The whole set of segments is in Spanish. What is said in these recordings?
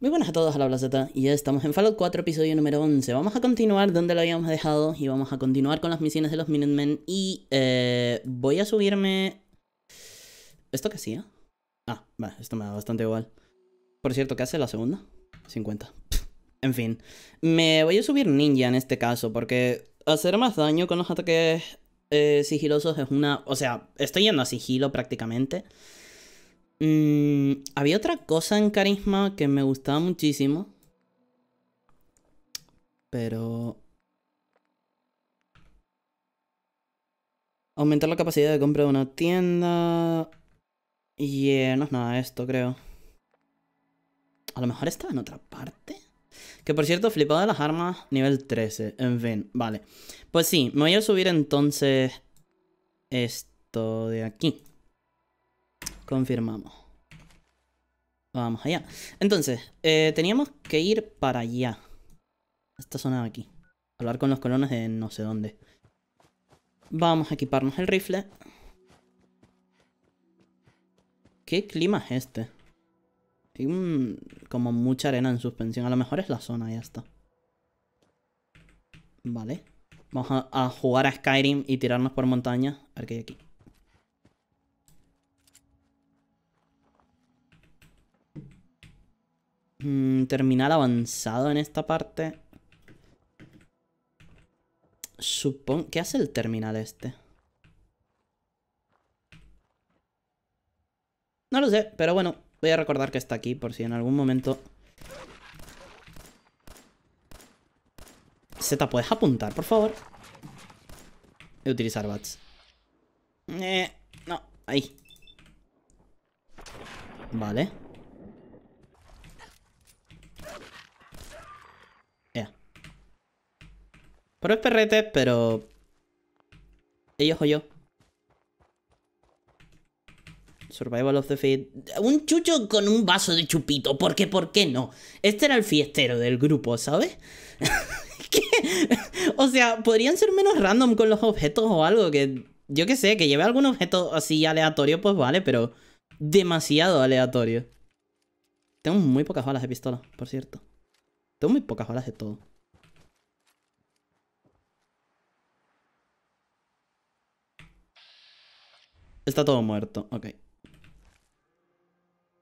Muy buenas a todos a la placeta y ya estamos en Fallout 4 episodio número 11. Vamos a continuar donde lo habíamos dejado y vamos a continuar con las misiones de los Minutemen y eh, voy a subirme... ¿Esto qué hacía? Ah, vale, esto me da bastante igual. Por cierto, ¿qué hace la segunda? 50. en fin, me voy a subir ninja en este caso porque hacer más daño con los ataques eh, sigilosos es una... O sea, estoy yendo a sigilo prácticamente. Mm, había otra cosa en carisma que me gustaba muchísimo. Pero... Aumentar la capacidad de compra de una tienda... Y eh, no es nada esto, creo. A lo mejor estaba en otra parte. Que por cierto, flipado de las armas nivel 13. En fin, vale. Pues sí, me voy a subir entonces esto de aquí. Confirmamos. Vamos allá. Entonces, eh, teníamos que ir para allá. Esta zona de aquí. Hablar con los colonos de no sé dónde. Vamos a equiparnos el rifle. ¿Qué clima es este? como mucha arena en suspensión. A lo mejor es la zona, ya está. Vale. Vamos a, jugar a Skyrim y tirarnos por montaña. A ver qué hay aquí. Mm, terminal avanzado en esta parte. Supongo... ¿Qué hace el terminal este? No lo sé, pero bueno, Voy a recordar que está aquí por si en algún momento... se te ¿puedes apuntar, por favor? Y utilizar bats. Eh, no, ahí. Vale. Yeah. Pero es perrete, pero... Ellos o yo. Survival of the Fit. Un chucho con un vaso de chupito, porque ¿por qué no? Este era el fiestero del grupo, ¿sabes? O sea, podrían ser menos random con los objetos o algo que... Yo qué sé, que lleve algún objeto así aleatorio, pues vale, pero... Demasiado aleatorio. Tengo muy pocas balas de pistola, por cierto. Tengo muy pocas balas de todo. Está todo muerto, ok.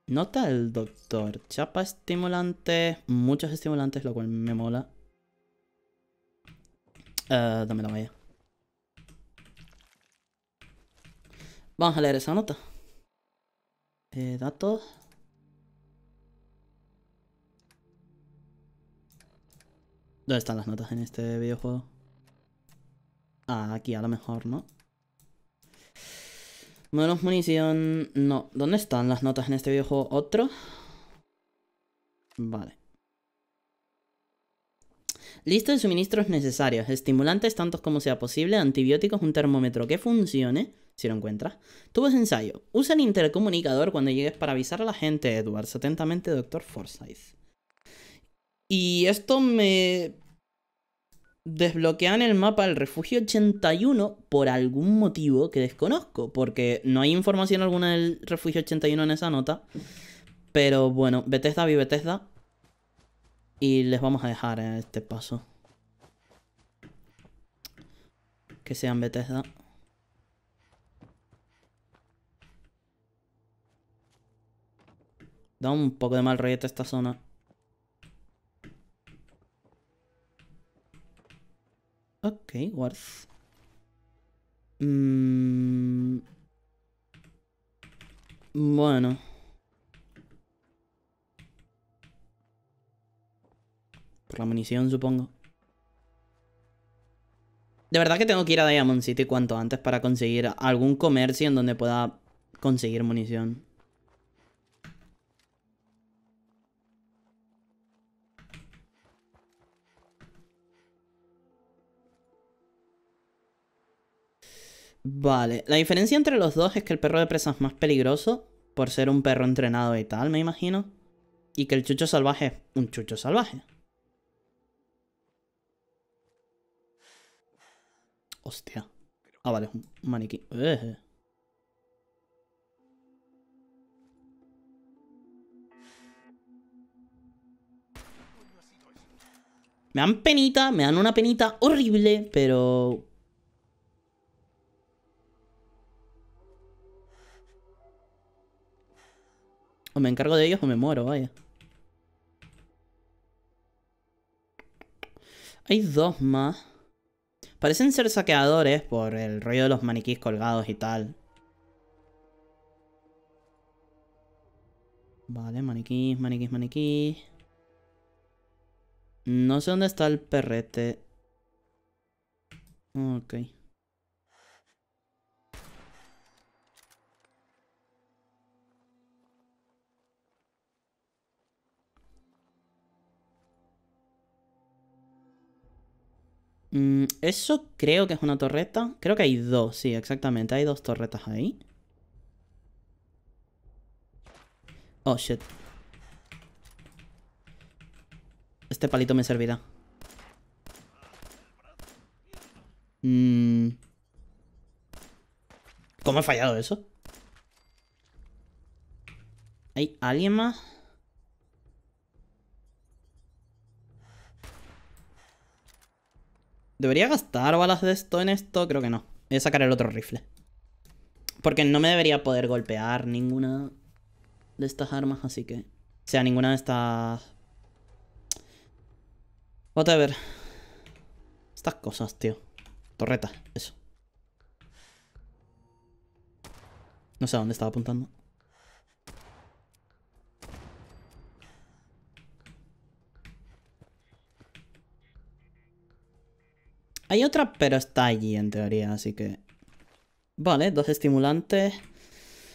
Nota el doctor. Chapa estimulante. Muchos estimulantes, lo cual me mola. Eh, dame la vaya Vamos a leer esa nota. Eh, datos. ¿Dónde están las notas en este videojuego? Ah, aquí a lo mejor, ¿no? Modelos munición... No. ¿Dónde están las notas en este videojuego? ¿Otro? Vale. Lista de suministros necesarios. Estimulantes tantos como sea posible. Antibióticos, un termómetro que funcione. Si lo encuentras. Tubos de ensayo. Usa el intercomunicador cuando llegues para avisar a la gente, Edwards. Atentamente, Dr. Forsyth. Y esto me desbloquean el mapa del refugio 81 por algún motivo que desconozco, porque no hay información alguna del refugio 81 en esa nota. Pero bueno, Bethesda, vive Bethesda. Y les vamos a dejar eh, este paso. Que sean Bethesda. Da un poco de mal rollete esta zona. Ok, worth. Mm, bueno. Por la munición, supongo. De verdad que tengo que ir a Diamond City cuanto antes para conseguir algún comercio en donde pueda conseguir munición. Vale, la diferencia entre los dos es que el perro de presa es más peligroso, por ser un perro entrenado y tal, me imagino. Y que el chucho salvaje es un chucho salvaje. Hostia. Ah, vale, es un maniquí. Eh. Me dan penita, me dan una penita horrible, pero O me encargo de ellos o me muero, vaya. Hay dos más. Parecen ser saqueadores por el rollo de los maniquís colgados y tal. Vale, maniquís, maniquís, maniquís. No sé dónde está el perrete. Ok. Mm, eso creo que es una torreta. Creo que hay dos, sí, exactamente. Hay dos torretas ahí. Oh, shit. Este palito me servirá. Mmm. ¿Cómo he fallado eso? ¿Hay alguien más? ¿Debería gastar balas de esto en esto? Creo que no. Voy a sacar el otro rifle. Porque no me debería poder golpear ninguna de estas armas, así que... O sea, ninguna de estas... Whatever. Estas cosas, tío. Torreta, eso. No sé a dónde estaba apuntando. Hay otra, pero está allí en teoría, así que... Vale, dos estimulantes.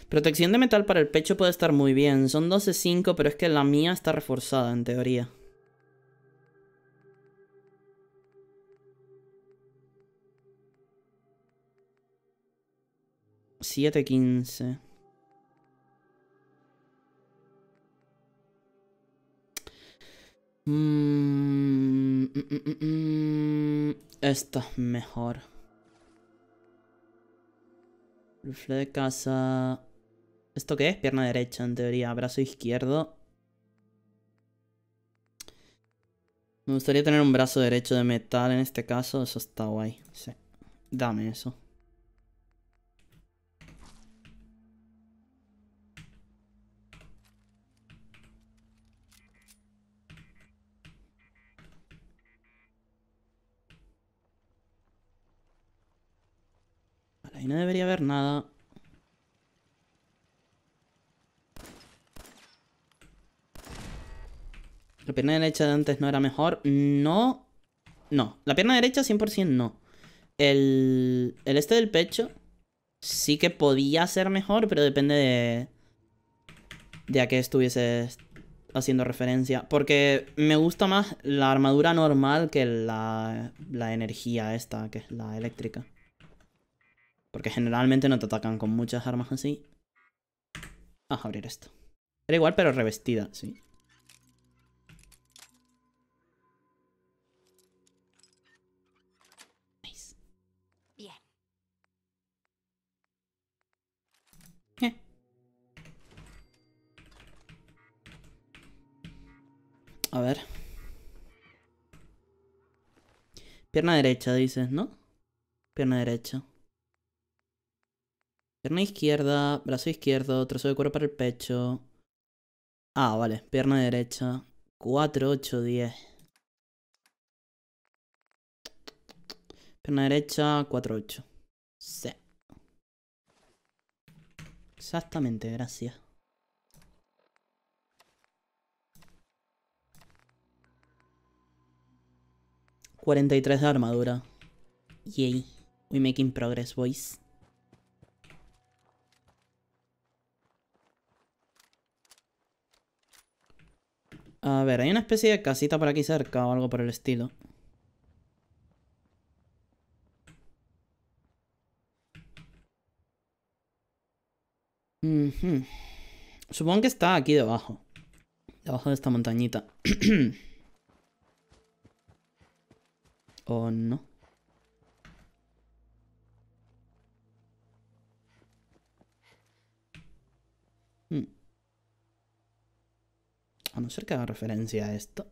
Protección de metal para el pecho puede estar muy bien. Son 12-5, pero es que la mía está reforzada en teoría. Siete quince. Mm, mm, mm, Esta es mejor. Rifle de casa. ¿Esto qué es? Pierna derecha, en teoría. Brazo izquierdo. Me gustaría tener un brazo derecho de metal en este caso. Eso está guay. Sí. Dame eso. nada. ¿La pierna derecha de antes no era mejor? No. No. La pierna derecha 100% no. El, el este del pecho sí que podía ser mejor, pero depende de, de a qué estuviese haciendo referencia. Porque me gusta más la armadura normal que la, la energía esta, que es la eléctrica. Porque generalmente no te atacan con muchas armas así. Vamos a abrir esto. Era igual, pero revestida, sí. Bien. Eh. A ver. Pierna derecha, dices, ¿no? Pierna derecha. Pierna izquierda, brazo izquierdo, trozo de cuero para el pecho. Ah, vale, pierna derecha. 4, 8, 10. Pierna derecha, 4, 8. Sí. Exactamente, gracias. 43 de armadura. Yay. We making progress, boys. A ver, hay una especie de casita por aquí cerca o algo por el estilo. Supongo que está aquí debajo. Debajo de esta montañita. ¿O no? no ser que haga referencia a esto.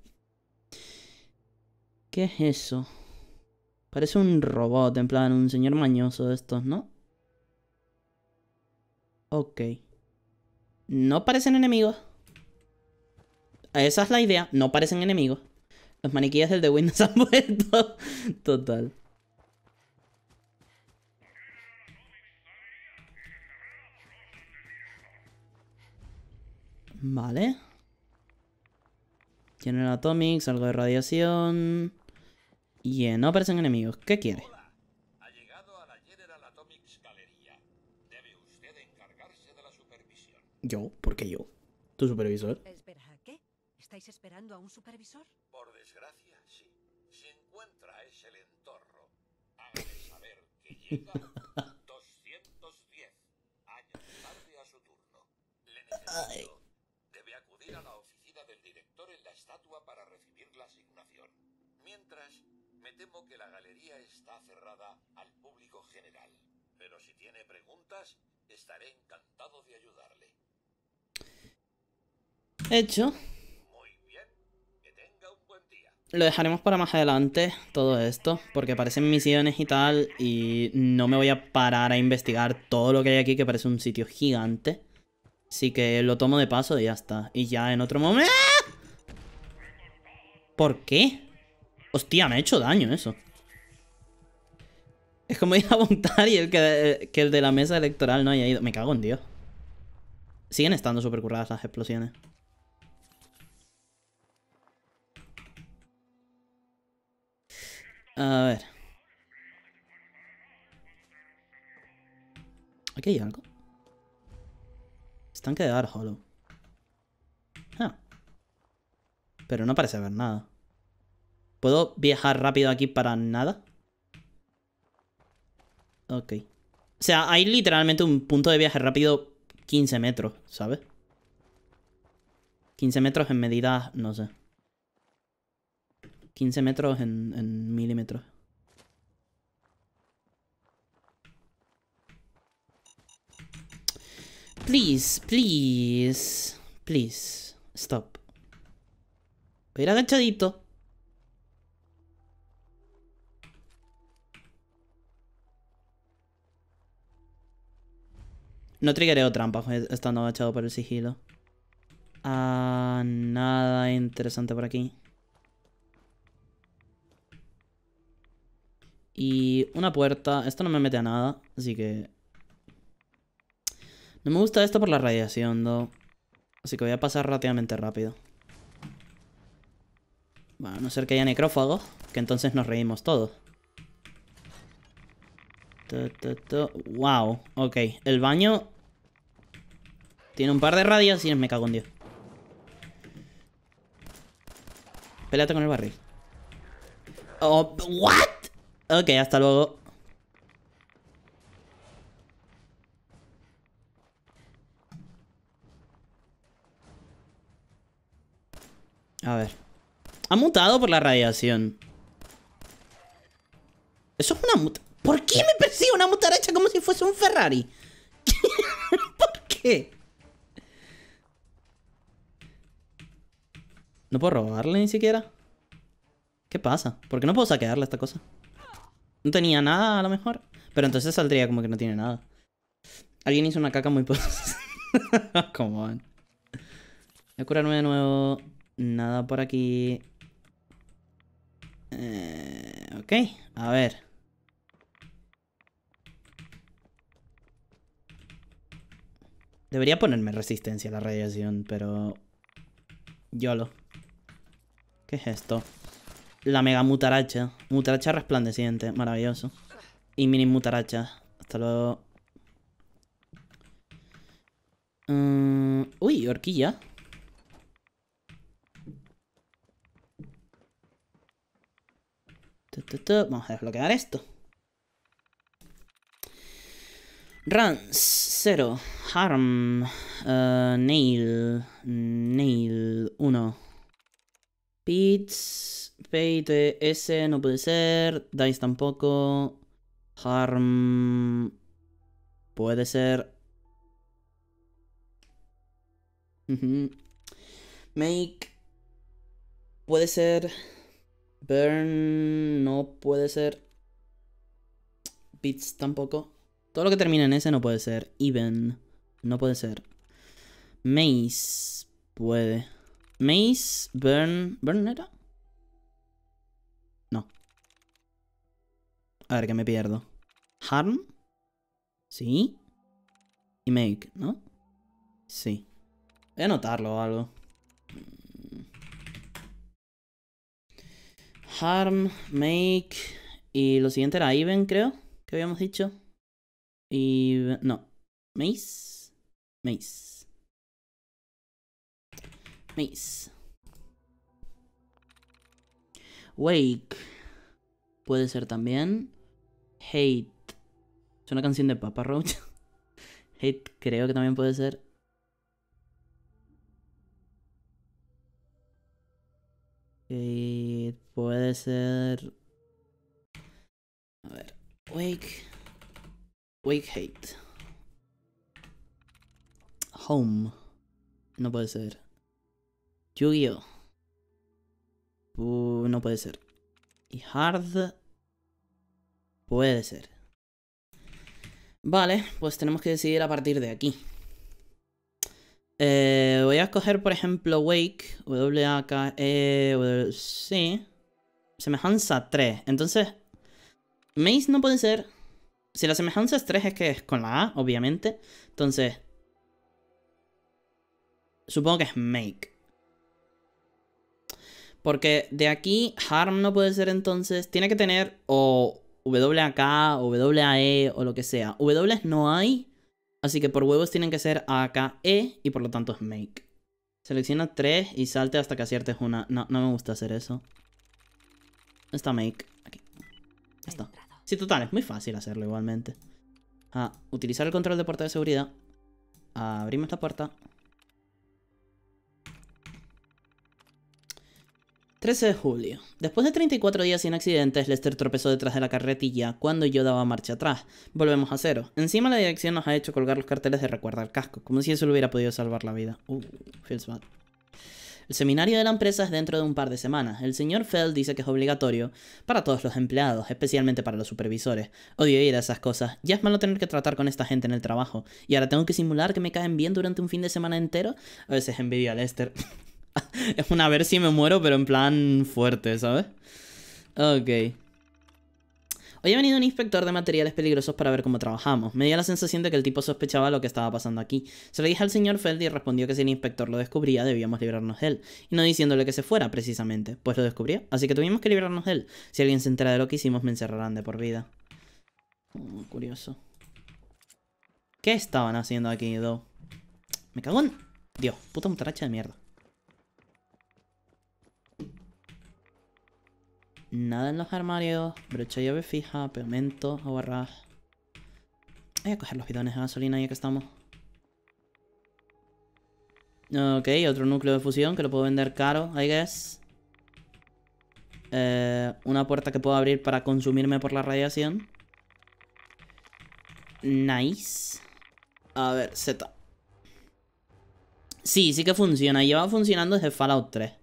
¿Qué es eso? Parece un robot, en plan un señor mañoso de estos, ¿no? Ok. No parecen enemigos. Esa es la idea, no parecen enemigos. Los maniquíes del The Windows han vuelto. Total. Vale. General Atomics, algo de radiación. Y no aparecen enemigos. ¿Qué quiere? Ha llegado a la General Galería. Debe usted encargarse de la supervisión. ¿Yo? ¿Por qué yo? ¿Tu supervisor? Espera, ¿qué? ¿Estáis esperando a un supervisor? Por desgracia, sí. Si encuentra ese lentorro, hágale saber que llega 210 años tarde a su turno. Le necesito me temo que la galería está cerrada al público general. Pero si tiene preguntas, estaré encantado de ayudarle. Hecho. Lo dejaremos para más adelante, todo esto, porque parecen misiones y tal, y no me voy a parar a investigar todo lo que hay aquí, que parece un sitio gigante. Así que lo tomo de paso y ya está. Y ya en otro momento... ¿Por qué? Hostia, me ha hecho daño eso. Es como ir a votar y el que, el de la mesa electoral no haya ido. Me cago en Dios. Siguen estando súper curradas las explosiones. A ver. ¿Aquí hay algo? Están quedando Hollow. Ah. Pero no parece haber nada. ¿Puedo viajar rápido aquí para nada? Ok. O sea, hay literalmente un punto de viaje rápido 15 metros, ¿sabes? 15 metros en medida, no sé. 15 metros en, en milímetros. Please, please, please, stop. Voy a ir agachadito. No triggereo trampas pues, estando agachado por el sigilo. Ah, nada interesante por aquí. Y una puerta. Esto no me mete a nada, así que... No me gusta esto por la radiación, ¿no? Así que voy a pasar relativamente rápido. Bueno, a no ser que haya necrófagos, que entonces nos reímos todos. Wow, ok. El baño tiene un par de y me cago en Dios. Pelate con el barril. Oh, what? Ok, hasta luego. A ver. Ha mutado por la radiación. Eso es una muta... ¿Por qué me persigue una mutaracha como si fuese un Ferrari? ¿Por qué? ¿No puedo robarle ni siquiera? ¿Qué pasa? ¿Por qué no puedo saquearle esta cosa? No tenía nada a lo mejor. Pero entonces saldría como que no tiene nada. Alguien hizo una caca muy poderosa. Come on. Voy a curarme de nuevo. Nada por aquí. Eh, ok, a ver. Debería ponerme resistencia a la radiación, pero... Yolo. ¿Qué es esto? La mega mutaracha. Mutaracha resplandeciente. Maravilloso. Y mini mutaracha. Hasta luego. Mm, uy, horquilla. Vamos a desbloquear esto. Runs cero. Harm, eh, Nail, Nail, 1. Pits, ese no puede ser. Dice tampoco. Harm, puede ser. Make, puede ser. Burn, no puede ser. Pits tampoco. Todo lo que termina en S no puede ser. Even. No puede ser. Maze. Puede. Maze. Burn. ¿Burn era? No. A ver, que me pierdo. Harm. Sí. Y make, ¿no? Sí. Voy a anotarlo o algo. Harm, make. Y lo siguiente era even, creo. Que habíamos dicho. Y no. Mace. Mace. Mace. Wake. Puede ser también. Hate. Es una canción de Papa Roach. Hate creo que también puede ser. Hate puede ser... A ver. Wake. Wake Hate. Home. No puede ser. Yu-Gi-Oh. Uh, no puede ser. Y Hard. Puede ser. Vale, pues tenemos que decidir a partir de aquí. Eh, voy a escoger, por ejemplo, Wake. w a k e w Sí. Semejanza 3. Entonces, Maze no puede ser. Si la semejanza es 3 es que es con la A, obviamente. Entonces, supongo que es make. Porque de aquí harm no puede ser entonces. Tiene que tener o WAK, WAE o lo que sea. W no hay. Así que por huevos tienen que ser AKE y por lo tanto es make. Selecciona 3 y salte hasta que aciertes una. No, no me gusta hacer eso. Está make. Aquí. está. Sí, total, es muy fácil hacerlo igualmente. A ah, utilizar el control de puerta de seguridad. Abrimos la puerta. 13 de julio. Después de 34 días sin accidentes, Lester tropezó detrás de la carretilla cuando yo daba marcha atrás. Volvemos a cero. Encima la dirección nos ha hecho colgar los carteles de recuerda al casco, como si eso le hubiera podido salvar la vida. Uh, feels bad. El seminario de la empresa es dentro de un par de semanas. El señor Feld dice que es obligatorio para todos los empleados, especialmente para los supervisores. Odio ir a esas cosas. Ya es malo tener que tratar con esta gente en el trabajo. Y ahora tengo que simular que me caen bien durante un fin de semana entero. A veces envidio a Lester. es una ver si me muero, pero en plan fuerte, ¿sabes? Ok. Hoy ha venido un inspector de materiales peligrosos para ver cómo trabajamos. Me dio la sensación de que el tipo sospechaba lo que estaba pasando aquí. Se lo dije al señor Feld y respondió que si el inspector lo descubría debíamos librarnos de él, y no diciéndole que se fuera precisamente, pues lo descubrió, así que tuvimos que librarnos de él. Si alguien se entera de lo que hicimos me encerrarán de por vida. Mm, curioso. ¿Qué estaban haciendo aquí, Do? Me cago Dios, puta mutaracha de mierda. Nada en los armarios, brocha llave fija, pegamento, Aguarras. Voy a coger los bidones de gasolina ya que estamos. Ok, otro núcleo de fusión que lo puedo vender caro, I guess. Eh, una puerta que puedo abrir para consumirme por la radiación. Nice. A ver, Z. Sí, sí que funciona. Lleva funcionando desde Fallout 3.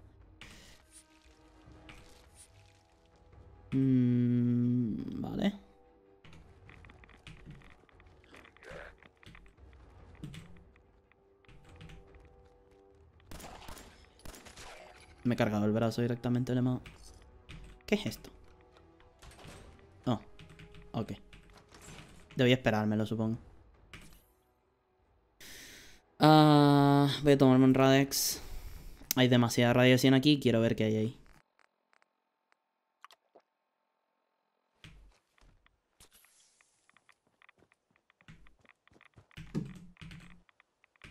Me he cargado el brazo directamente, le hemos... ¿Qué es esto? Oh, ok. esperarme, lo supongo. Ah, voy a tomarme un Radex. Hay demasiada radiación aquí, quiero ver qué hay ahí.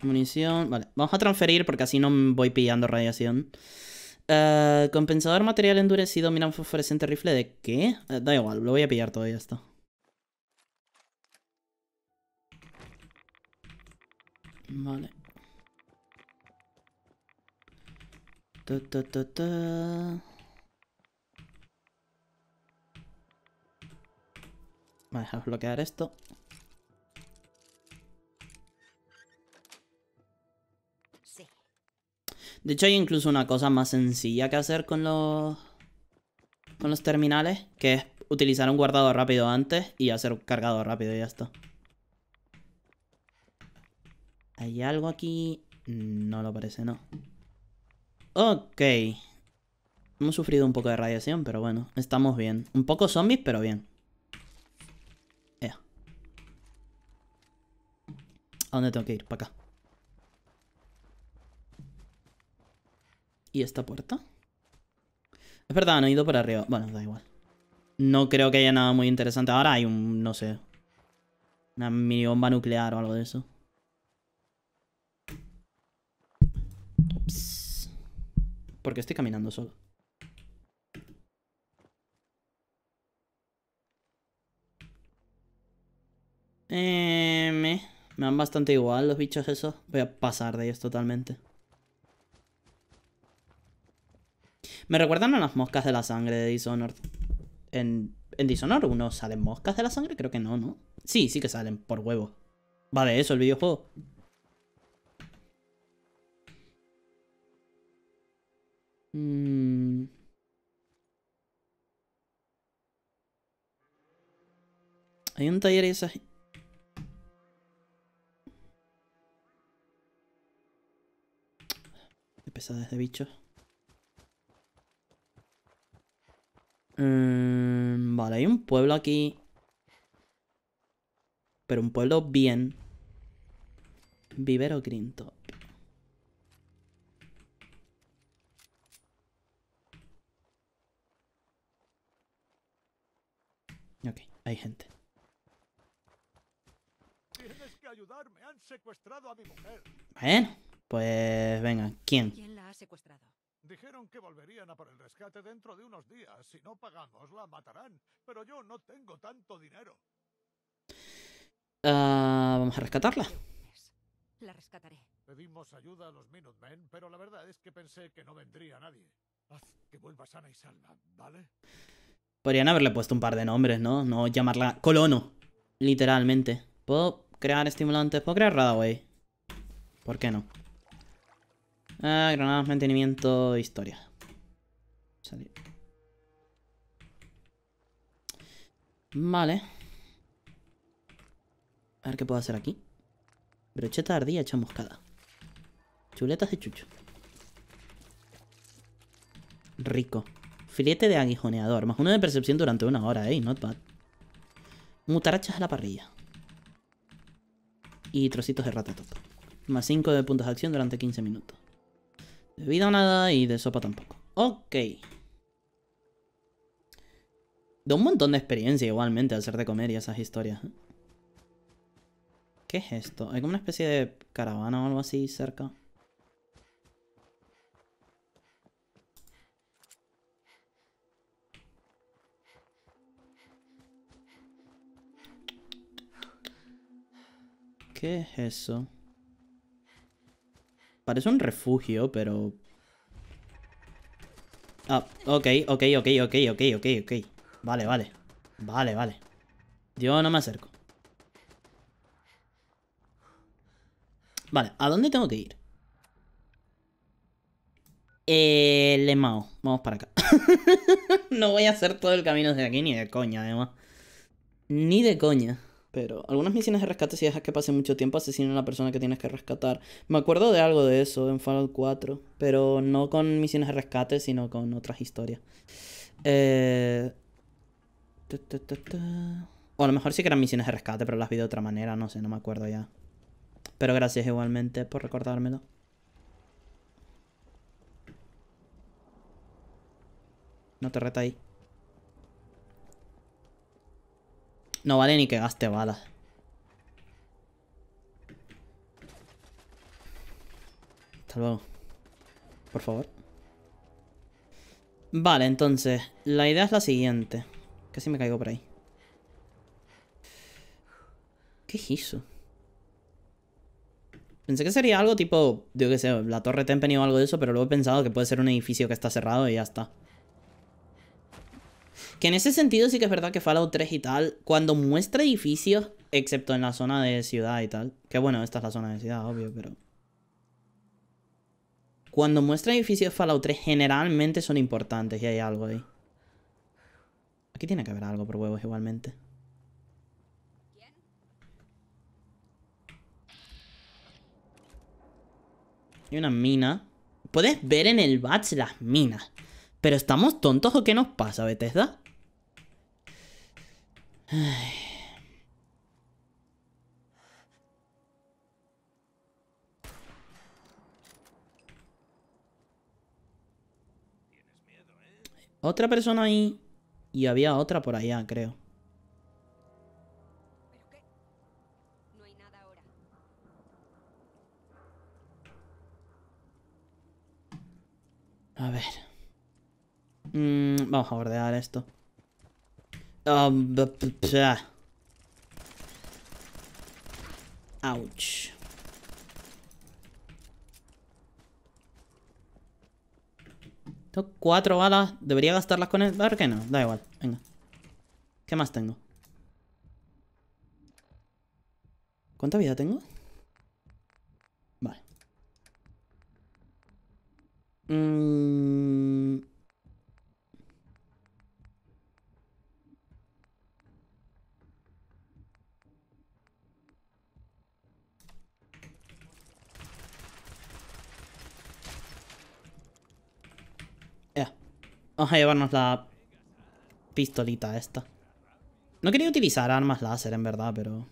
Munición. Vale, vamos a transferir porque así no voy pillando radiación. Eh, compensador material endurecido, mira un fosforescente rifle de qué? Eh, da igual, lo voy a pillar todo y ya está. Vale. va a dejar bloquear esto. De hecho hay incluso una cosa más sencilla que hacer con los, con los terminales, que es utilizar un guardado rápido antes y hacer un cargado rápido y ya está. ¿Hay algo aquí? No lo parece, no. Ok. Hemos sufrido un poco de radiación, pero bueno, estamos bien. Un poco zombies, pero bien. ¿A dónde tengo que ir? Para acá. ¿Y esta puerta? Es verdad, han ido para arriba. Bueno, da igual. No creo que haya nada muy interesante. Ahora hay un, no sé. Una mini bomba nuclear o algo de eso. Porque estoy caminando solo. Eh, me, me dan bastante igual los bichos esos. Voy a pasar de ellos totalmente. Me recuerdan a las moscas de la sangre de Dishonored. En, Dishonored uno salen moscas de la sangre, creo que no, ¿no? Sí, sí que salen, por huevo Vale, eso el videojuego. Mm. Hay un taller y esas... Qué pesadas de bichos. Um, vale, hay un pueblo aquí. Pero un pueblo bien. Vivero Green Top. Ok, hay gente. Tienes que ayudarme, han secuestrado a mi mujer. Bueno, pues venga, ¿quién? ¿Quién la ha secuestrado? Dijeron que volverían a por el rescate dentro de unos días. Si no pagamos, la matarán. Pero yo no tengo tanto dinero. Ah, vamos a rescatarla. Este la rescataré. Pedimos ayuda a los Minutemen, pero la verdad es que pensé que no vendría nadie. Haz que vuelva sana y salva, ¿vale? Podrían haberle puesto un par de nombres, ¿no? No llamarla colono, literalmente. ¿Puedo crear estimulantes? ¿Puedo crear Radaway? ¿Por qué no? Ah, granadas, mantenimiento, historia. Vale. A ver qué puedo hacer aquí. Brocheta ardilla hecha moscada Chuletas de chucho. Rico. Filete de aguijoneador. Más uno de percepción durante una hora, eh. Not bad. Mutarachas a la parrilla. Y trocitos de ratatop. Más 5 de puntos de acción durante 15 minutos. De vida nada y de sopa tampoco. Ok. De un montón de experiencia igualmente hacer de comer y esas historias. ¿eh? ¿Qué es esto? ¿Hay como una especie de caravana o algo así cerca? ¿Qué es eso? Parece un refugio, pero... Ah, ok, ok, ok, ok, ok, ok, ok. Vale, vale. Vale, vale. Yo no me acerco. Vale, ¿a dónde tengo que ir? Eh, Le Mao Vamos para acá. no voy a hacer todo el camino desde aquí, ni de coña, además. Ni de coña. Pero algunas misiones de rescate, si dejas que pase mucho tiempo, asesinan a la persona que tienes que rescatar. Me acuerdo de algo de eso en Fallout 4, pero no con misiones de rescate, sino con otras historias. Eh, o a lo mejor sí que eran misiones de rescate, pero las vi de otra manera, no sé, no me acuerdo ya. Pero gracias igualmente por recordármelo. No te reta ahí. No vale ni que gaste balas. Hasta luego. Por favor. Vale, entonces, la idea es la siguiente. Casi me caigo por ahí. ¿Qué es eso? Pensé que sería algo tipo, yo qué sé, la torre Tempen o algo de eso, pero luego he pensado que puede ser un edificio que está cerrado y ya está. Que en ese sentido sí que es verdad que Fallout 3 y tal, cuando muestra edificios, excepto en la zona de ciudad y tal, que bueno, esta es la zona de ciudad, obvio, pero... Cuando muestra edificios Fallout 3 generalmente son importantes y hay algo ahí. Aquí tiene que haber algo por huevos igualmente. Hay una mina. Puedes ver en el batch las minas. ¿Pero estamos tontos o qué nos pasa, Bethesda? Otra persona ahí. Y había otra por allá, creo. A ver. Mm, vamos a bordear esto. Um, uh. Ouch. Tengo cuatro balas. ¿Debería gastarlas con él? a ver que no. Da igual. Venga. ¿Qué más tengo? ¿Cuánta vida tengo? Vale. Mmm... Vamos a llevarnos la pistolita esta. No quería utilizar armas láser, en verdad, pero...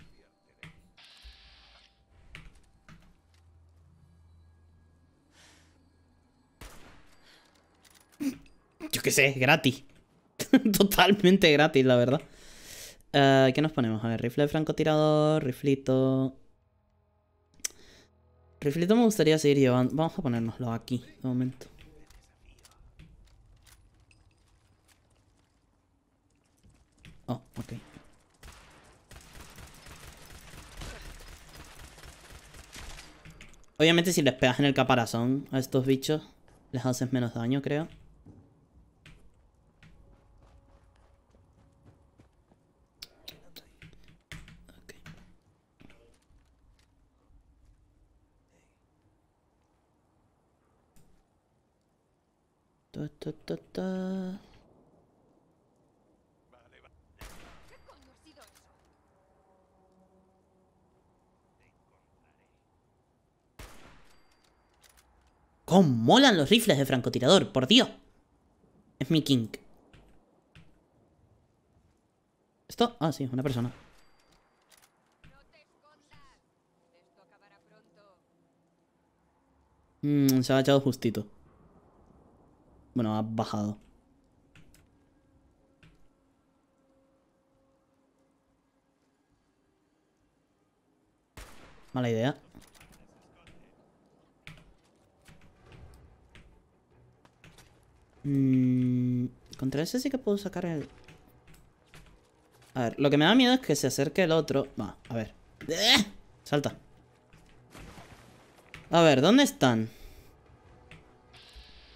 Yo qué sé, gratis. Totalmente gratis, la verdad. Eh, ¿Qué nos ponemos? A ver, rifle de francotirador, riflito... Riflito me gustaría seguir llevando. Vamos a ponérnoslo aquí, de momento. Oh, Obviamente si les pegas en el caparazón a estos bichos, les haces menos daño, creo. molan los rifles de francotirador, por Dios! Es mi king. ¿Esto? Ah, sí, una persona. Mm, se ha echado justito. Bueno, ha bajado. Mala idea. Mm, contra ese sí que puedo sacar el... A ver, lo que me da miedo es que se acerque el otro. Va, a ver. ¡Eh! Salta. A ver, ¿dónde están?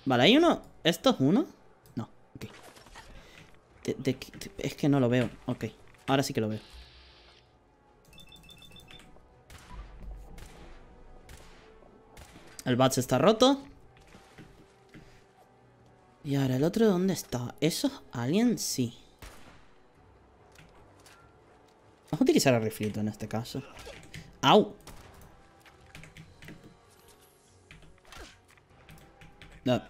Vale, hay uno... ¿Esto es uno? No, ok. es que no lo veo. Ok, ahora sí que lo veo. El bat está roto. Y ahora, ¿el otro dónde está? ¿Eso? alguien Sí. Vamos a utilizar el riflito en este caso. ¡Au! No.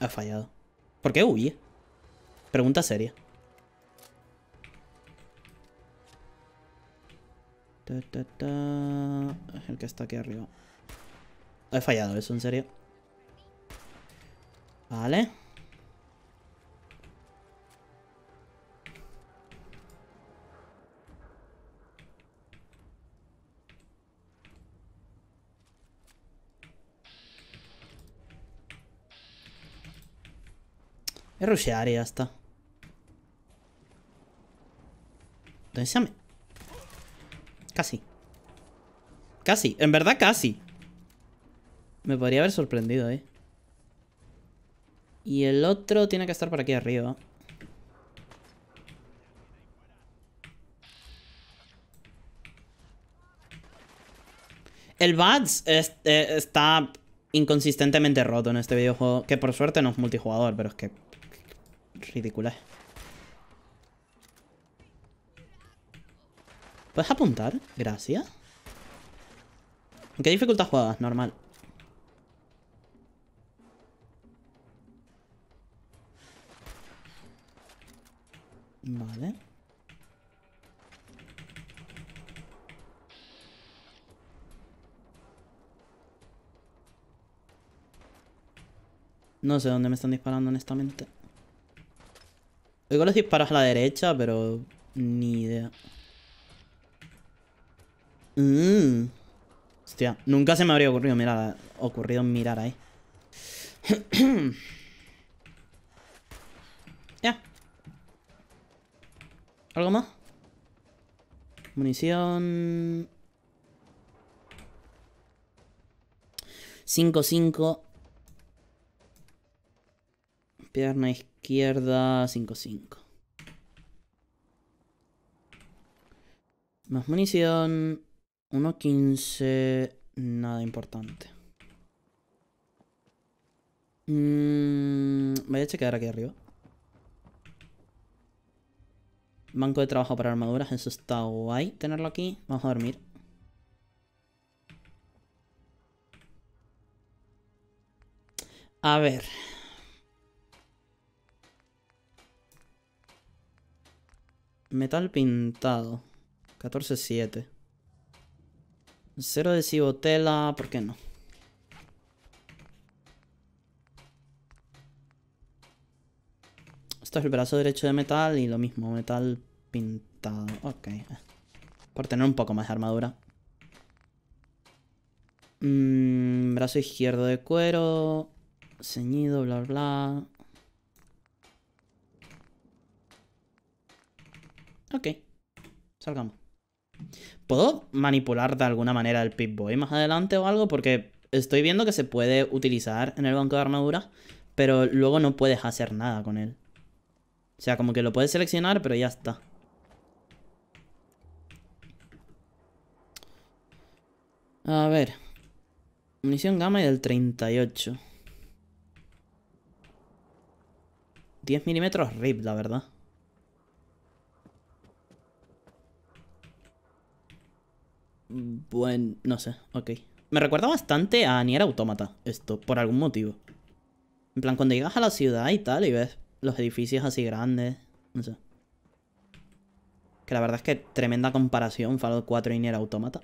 Ha fallado. ¿Por qué huye? Pregunta seria. El que está aquí arriba. He fallado eso, en serio. Vale. Es rushear hasta. está. Casi. Casi, en verdad casi. Me podría haber sorprendido, eh. Y el otro tiene que estar por aquí arriba. El Bats eh, está inconsistentemente roto en este videojuego. Que por suerte no es multijugador, pero es que... Ridícula. ¿Puedes apuntar? Gracias. qué dificultad juegas? Normal. Vale. No sé dónde me están disparando, honestamente. Oigo los disparas a la derecha, pero... Ni idea. Mmm. Hostia, nunca se me habría ocurrido mirar, ocurrido mirar ahí. ya. ¿Algo más? Munición... 5, 5. Pierna izquierda, 5, 5. Más munición. 1.15. Nada importante. Mm, voy a chequear aquí arriba. Banco de trabajo para armaduras, eso está guay tenerlo aquí. Vamos a dormir. A ver. Metal pintado. 14-7. Cero de tela, ¿por qué no? Esto es el brazo derecho de metal y lo mismo, metal pintado. Ok. Por tener un poco más de armadura. Mm, brazo izquierdo de cuero. Ceñido, bla, bla. Ok. Salgamos. ¿Puedo manipular de alguna manera el Pip Boy más adelante o algo? Porque estoy viendo que se puede utilizar en el banco de armadura pero luego no puedes hacer nada con él. O sea, como que lo puedes seleccionar, pero ya está. A ver. Munición gama y del 38. 10 milímetros RIP, la verdad. Bueno, no sé, ok. Me recuerda bastante a Nier Automata, esto, por algún motivo. En plan, cuando llegas a la ciudad y tal y ves los edificios así grandes, no sé. Que la verdad es que tremenda comparación Fallout 4 y Nier Automata.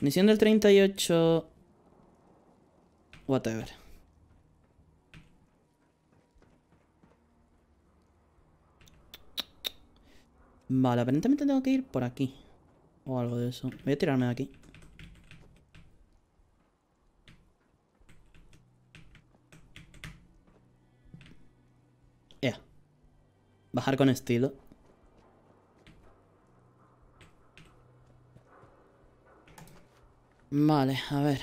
Misión del 38... Whatever. Vale, aparentemente tengo que ir por aquí. O algo de eso. Voy a tirarme de aquí. Ya. Bajar con estilo. Vale, a ver.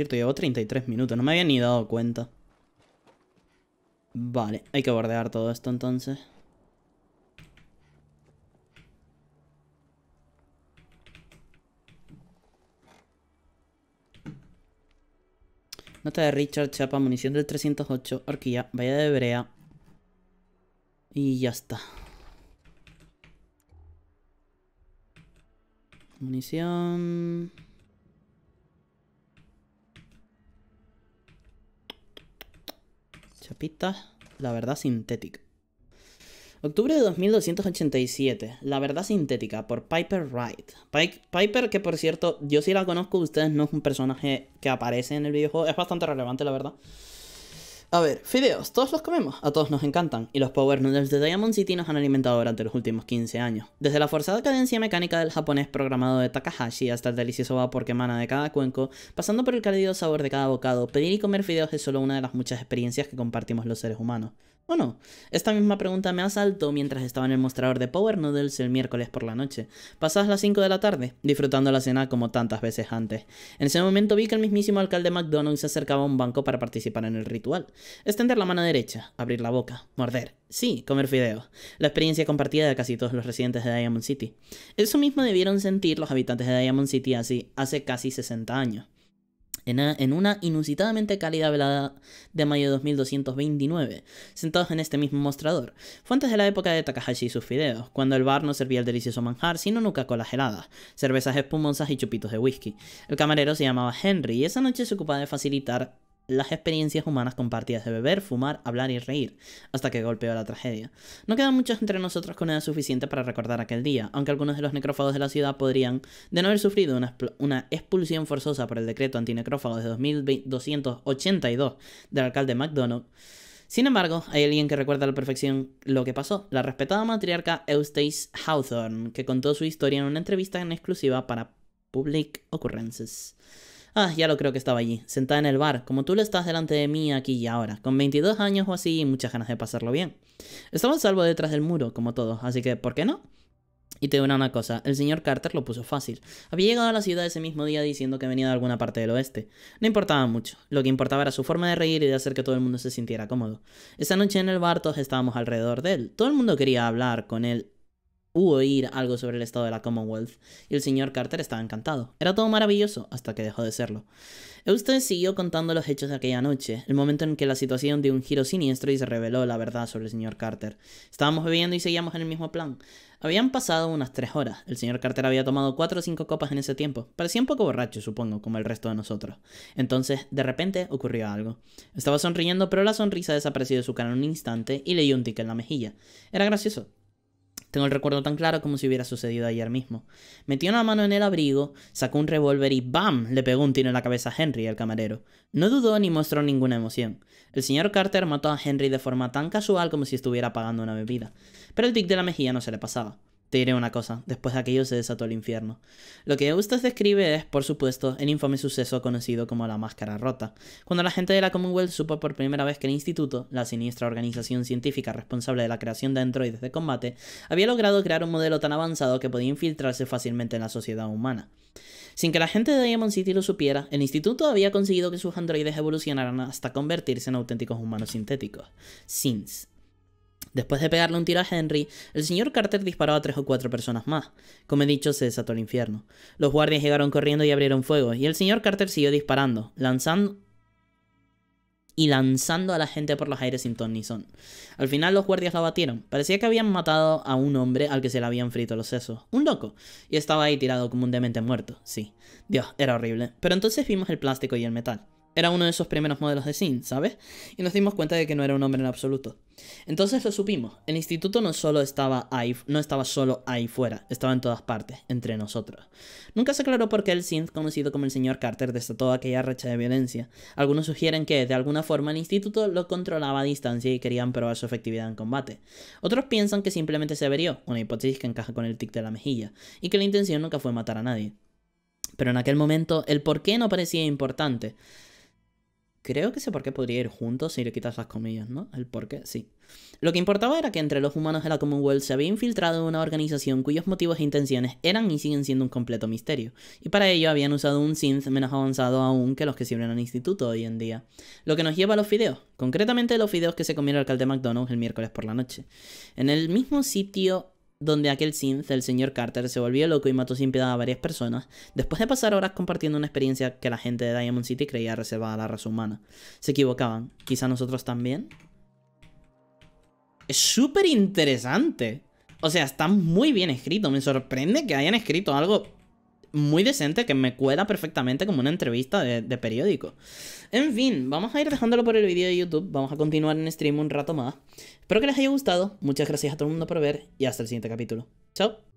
cierto, llevo 33 minutos. No me había ni dado cuenta. Vale, hay que bordear todo esto entonces. Nota de Richard, chapa, munición del 308, horquilla, valla de brea. Y ya está. Munición... pistas la verdad sintética. Octubre de 2287, La verdad sintética, por Piper Wright. Piper, que por cierto, yo sí la conozco, ustedes no es un personaje que aparece en el videojuego, es bastante relevante, la verdad. A ver, fideos, todos los comemos, a todos nos encantan, y los Power Noodles de Diamond City nos han alimentado durante los últimos 15 años. Desde la forzada cadencia mecánica del japonés programado de Takahashi hasta el delicioso vapor que emana de cada cuenco, pasando por el cálido sabor de cada bocado, pedir y comer fideos es solo una de las muchas experiencias que compartimos los seres humanos. ¿O no? Esta misma pregunta me asaltó mientras estaba en el mostrador de Power Noodles el miércoles por la noche, pasadas las 5 de la tarde, disfrutando la cena como tantas veces antes. En ese momento vi que el mismísimo alcalde McDonald's se acercaba a un banco para participar en el ritual. Extender la mano derecha, abrir la boca, morder. Sí, comer fideos. La experiencia compartida de casi todos los residentes de Diamond City. Eso mismo debieron sentir los habitantes de Diamond City así hace casi 60 años en, una inusitadamente cálida velada de mayo de 2229, sentados en este mismo mostrador. Fue de la época de Takahashi y sus fideos, cuando el bar no servía el delicioso manjar, sino nuca colas heladas, cervezas espumosas y chupitos de whisky. El camarero se llamaba Henry y esa noche se ocupaba de facilitar las experiencias humanas compartidas de beber, fumar, hablar y reír, hasta que golpeó la tragedia. No quedan muchos entre nosotros con edad suficiente para recordar aquel día, aunque algunos de los necrófagos de la ciudad podrían, de no haber sufrido una, expulsión forzosa por el decreto antinecrófago de 2282 del alcalde McDonough, sin embargo, hay alguien que recuerda a la perfección lo que pasó, la respetada matriarca Eustace Hawthorne, que contó su historia en una entrevista en exclusiva para Public Occurrences. Ah, ya lo creo que estaba allí, sentada en el bar, como tú lo estás delante de mí aquí y ahora, con 22 años o así y muchas ganas de pasarlo bien. Estaba salvo detrás del muro, como todos, así que ¿por qué no? Y te diré una cosa, el señor Carter lo puso fácil. Había llegado a la ciudad ese mismo día diciendo que venía de alguna parte del oeste. No importaba mucho, lo que importaba era su forma de reír y de hacer que todo el mundo se sintiera cómodo. Esa noche en el bar todos estábamos alrededor de él. Todo el mundo quería hablar con él Hubo oír algo sobre el estado de la Commonwealth, y el señor Carter estaba encantado. Era todo maravilloso hasta que dejó de serlo. Eustace siguió contando los hechos de aquella noche, el momento en que la situación dio un giro siniestro y se reveló la verdad sobre el señor Carter. Estábamos bebiendo y seguíamos en el mismo plan. Habían pasado unas tres horas. El señor Carter había tomado cuatro o cinco copas en ese tiempo. Parecía un poco borracho, supongo, como el resto de nosotros. Entonces, de repente, ocurrió algo. Estaba sonriendo, pero la sonrisa desapareció de su cara en un instante y le dio un tique en la mejilla. Era gracioso, tengo el recuerdo tan claro como si hubiera sucedido ayer mismo. Metió una mano en el abrigo, sacó un revólver y ¡bam! le pegó un tiro en la cabeza a Henry, el camarero. No dudó ni mostró ninguna emoción. El señor Carter mató a Henry de forma tan casual como si estuviera pagando una bebida. Pero el tic de la mejilla no se le pasaba. Te diré una cosa, después de aquello se desató el infierno. Lo que Eustace describe es, por supuesto, el infame suceso conocido como la máscara rota, cuando la gente de la Commonwealth supo por primera vez que el Instituto, la siniestra organización científica responsable de la creación de androides de combate, había logrado crear un modelo tan avanzado que podía infiltrarse fácilmente en la sociedad humana. Sin que la gente de Diamond City lo supiera, el instituto había conseguido que sus androides evolucionaran hasta convertirse en auténticos humanos sintéticos, SINs, Después de pegarle un tiro a Henry, el señor Carter disparó a tres o cuatro personas más. Como he dicho, se desató el infierno. Los guardias llegaron corriendo y abrieron fuego, y el señor Carter siguió disparando, lanzando y lanzando a la gente por los aires sin ton ni son. Al final los guardias la batieron. Parecía que habían matado a un hombre al que se le habían frito los sesos. Un loco. Y estaba ahí tirado como un demente muerto. Sí. Dios, era horrible. Pero entonces vimos el plástico y el metal. Era uno de esos primeros modelos de Synth, ¿sabes? Y nos dimos cuenta de que no era un hombre en absoluto. Entonces lo supimos. El instituto no solo estaba ahí, no estaba solo ahí fuera, estaba en todas partes, entre nosotros. Nunca se aclaró por qué el synth conocido como el señor Carter desató aquella racha de violencia. Algunos sugieren que, de alguna forma, el instituto lo controlaba a distancia y querían probar su efectividad en combate. Otros piensan que simplemente se averió, una hipótesis que encaja con el tic de la mejilla, y que la intención nunca fue matar a nadie. Pero en aquel momento el por qué no parecía importante. Creo que sé por qué podría ir juntos si le quitas las comillas, ¿no? El por qué, sí. Lo que importaba era que entre los humanos de la Commonwealth se había infiltrado una organización cuyos motivos e intenciones eran y siguen siendo un completo misterio, y para ello habían usado un synth menos avanzado aún que los que sirven al instituto hoy en día. Lo que nos lleva a los fideos, concretamente los fideos que se comió el alcalde McDonald's el miércoles por la noche. En el mismo sitio donde aquel synth, el señor Carter, se volvió loco y mató sin piedad a varias personas, después de pasar horas compartiendo una experiencia que la gente de Diamond City creía reservada a la raza humana. Se equivocaban, quizá nosotros también. Es súper interesante. O sea, está muy bien escrito. Me sorprende que hayan escrito algo muy decente que me cuela perfectamente como una entrevista de, periódico. En fin, vamos a ir dejándolo por el vídeo de YouTube. Vamos a continuar en stream un rato más. Espero que les haya gustado. Muchas gracias a todo el mundo por ver y hasta el siguiente capítulo. Chao.